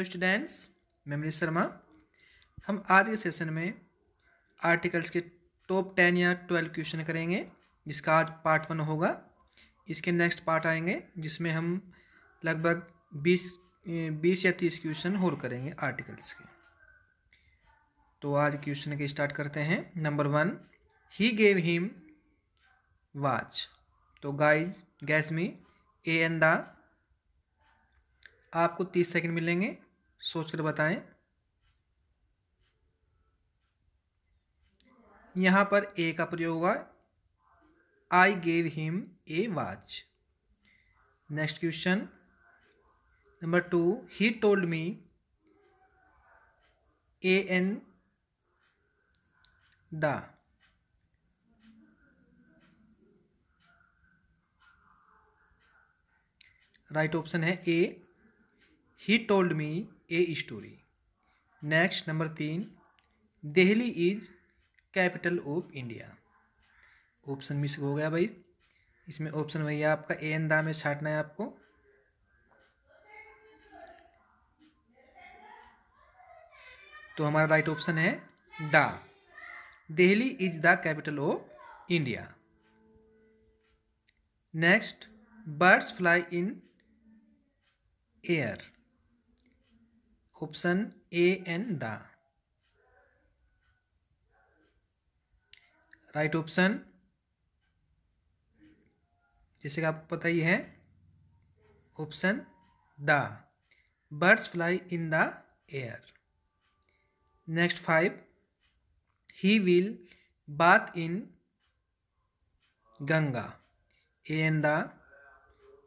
hello students मैं मनीष शर्मा हम आज के सेशन में आर्टिकल्स के टॉप टेन या ट्वेल्व क्वेश्चन करेंगे जिसका आज पार्ट वन होगा इसके नेक्स्ट पार्ट आएंगे जिसमें हम लगभग बीस बीस या तीस क्वेश्चन और करेंगे आर्टिकल्स के तो आज क्वेश्चन के स्टार्ट करते हैं number one he gave him watch तो गाइज गैसमी ए एन द आपको तीस सेकंड मिलेंगे सोचकर बताएं यहां पर ए का प्रयोग हुआ I gave him a watch next question number two he told me a an the right option है a he told me a story next number तीन Delhi is capital of India option miss हो गया भाई इसमें option भैया आपका A N दा में छाटना है आपको तो हमारा राइट ऑप्शन है the Delhi is the capital of India next birds fly in air option a and the right option जैसे कि आपको पता ही है option the birds fly in the air next five he will bath in Ganga a and the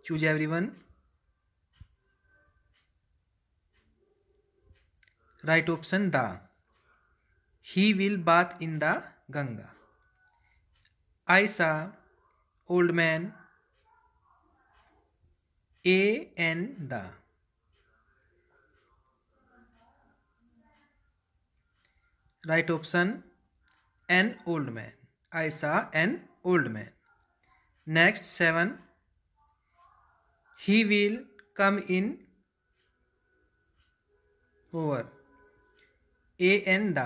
choose everyone right option the he will bath in the Ganga I saw old man a an the right option an old man I saw an old man next seven he will come in over a an the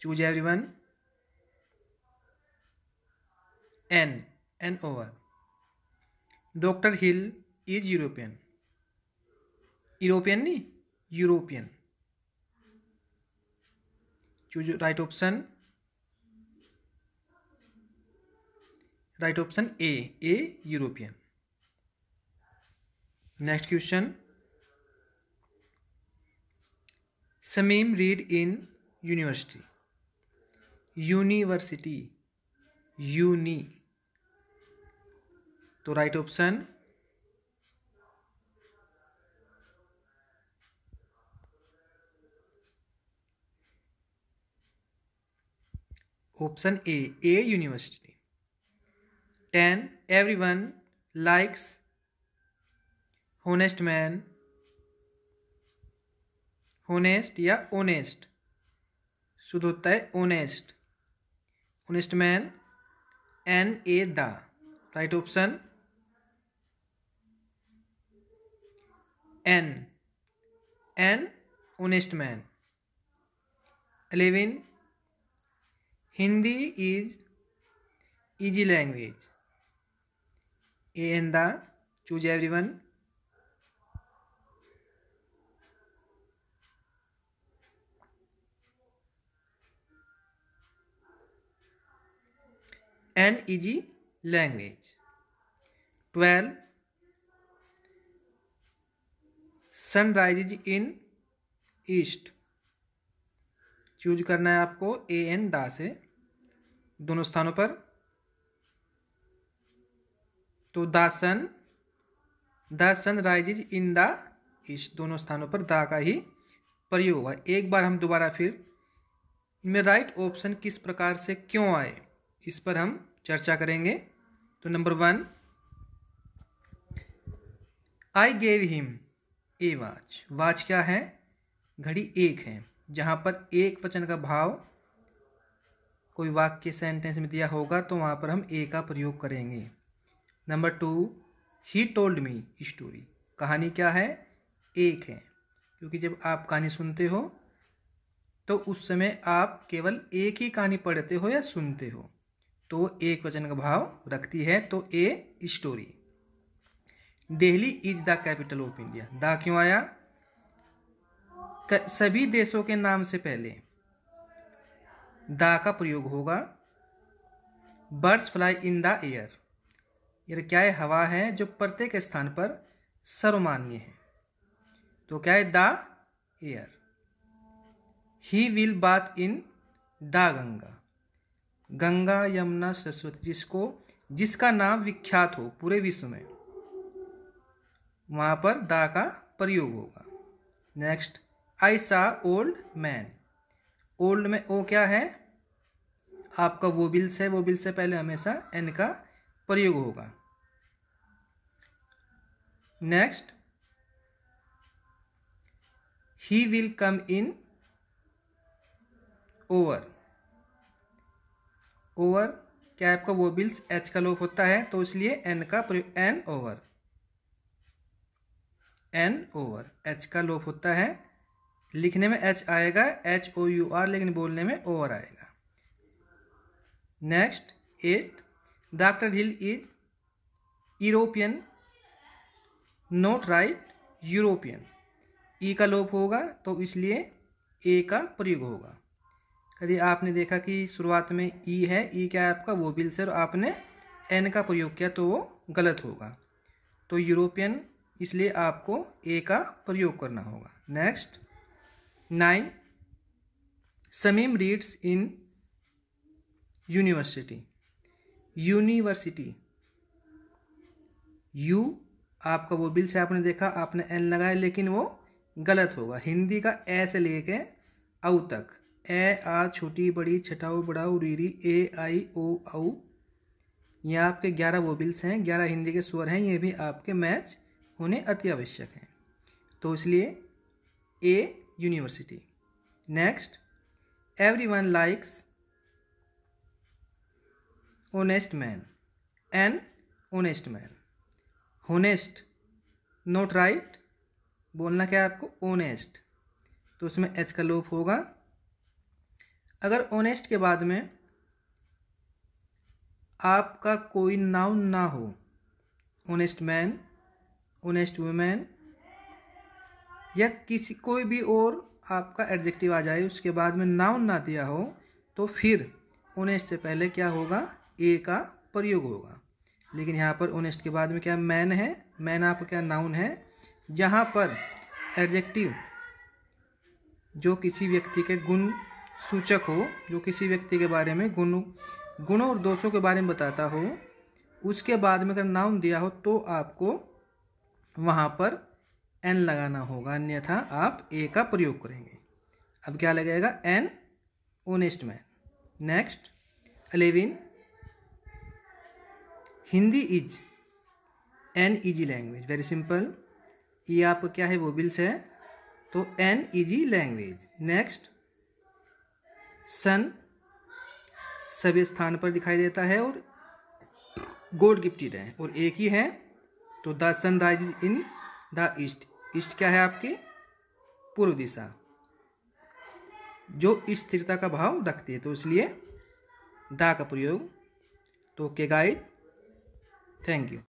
choose every one an an over doctor hill is European European नहीं European choose right option right option a a European next question Samim read in university university uni तो right option option a a university ten everyone likes honest man honest या honest शुद्ध होता है honest honest man an a the right option an an honest man eleven Hindi is language a an the choose choose one an easy language 12 sun rise in east choose करना है आपको A N दा से दोनों स्थानों पर तो the sun the sun rise in the east दोनों स्थानों पर दा का ही प्रयोग है एक बार हम दोबारा फिर इनमें राइट ऑप्शन किस प्रकार से क्यों आए इस पर हम चर्चा करेंगे तो number one I gave him a watch watch क्या है घड़ी एक है जहाँ पर एक वचन का भाव कोई वाक्य सेंटेंस में दिया होगा तो वहाँ पर हम ए का प्रयोग करेंगे number two he told me story कहानी क्या है एक है क्योंकि जब आप कहानी सुनते हो तो उस समय आप केवल एक ही कहानी पढ़ते हो या सुनते हो तो एक वचन का भाव रखती है तो a story Delhi is the capital of India the क्यों आया सभी देशों के नाम से पहले द का प्रयोग होगा birds fly in the air यार क्या है हवा है जो प्रत्येक स्थान पर सर्वमान्य है तो क्या है the air he will bath in the Ganga Ganga Yamuna Saraswati जिसको जिसका नाम विख्यात हो पूरे विश्व में वहां पर दा का प्रयोग होगा next I saw old man old में ओ क्या है आपका वो बिल्स है वो बिल से पहले हमेशा एन का प्रयोग होगा next he will come in over over क्या आपका वो बिल्स एच का लोप होता है तो इसलिए एन का an over an over H का लोप होता है लिखने में एच आएगा एच ओ यू आर लेकिन बोलने में ओवर आएगा next eight doctor hill is European note right European E का लोप होगा तो इसलिए ए का प्रयोग होगा यदि आपने देखा कि शुरुआत में ई e है ई e क्या है आपका वो बिल से और आपने एन का प्रयोग किया तो वो गलत होगा तो यूरोपियन इसलिए आपको ए का प्रयोग करना होगा next nine Samim reads in university university U आपका वो बिल से आपने देखा आपने एन लगाया लेकिन वो गलत होगा हिंदी का ए से लेके औ तक ए आ छोटी बड़ी छठाओ बड़ाओ रीरी ए आई ओ आउ ये आपके ग्यारह वोबिल्स हैं ग्यारह हिंदी के स्वर हैं ये भी आपके मैच होने अति आवश्यक हैं तो इसलिए a university next every one likes honest man an honest man honest note right बोलना क्या है आपको ओनेस्ट तो उसमें एच का लोप होगा अगर ऑनेस्ट के बाद में आपका कोई नाउन ना हो ऑनेस्ट मैन ऑनेस्ट वुमेन या किसी कोई भी और आपका एडजेक्टिव आ जाए उसके बाद में नाउन ना दिया हो तो फिर ऑनेस्ट से पहले क्या होगा ए का प्रयोग होगा लेकिन यहाँ पर ऑनेस्ट के बाद में क्या मैन है मैन आपका क्या नाउन है जहाँ पर एडजेक्टिव जो किसी व्यक्ति के गुण सूचक हो जो किसी व्यक्ति के बारे में गुण गुणों और दोषों के बारे में बताता हो उसके बाद में अगर नाउन दिया हो तो आपको वहाँ पर एन लगाना होगा अन्यथा आप ए का प्रयोग करेंगे अब क्या लगेगा an honest man next eleven Hindi is an easy language very simple ये आपका क्या है वो बिल्स है तो an easy language next sun सभी स्थान पर दिखाई देता है और गोड गिफ्टेड है और एक ही है तो the sun rise in the east east क्या है आपकी पूर्व दिशा जो स्थिरता का भाव रखती है तो इसलिए दा का प्रयोग तो ओके गाइड थैंक यू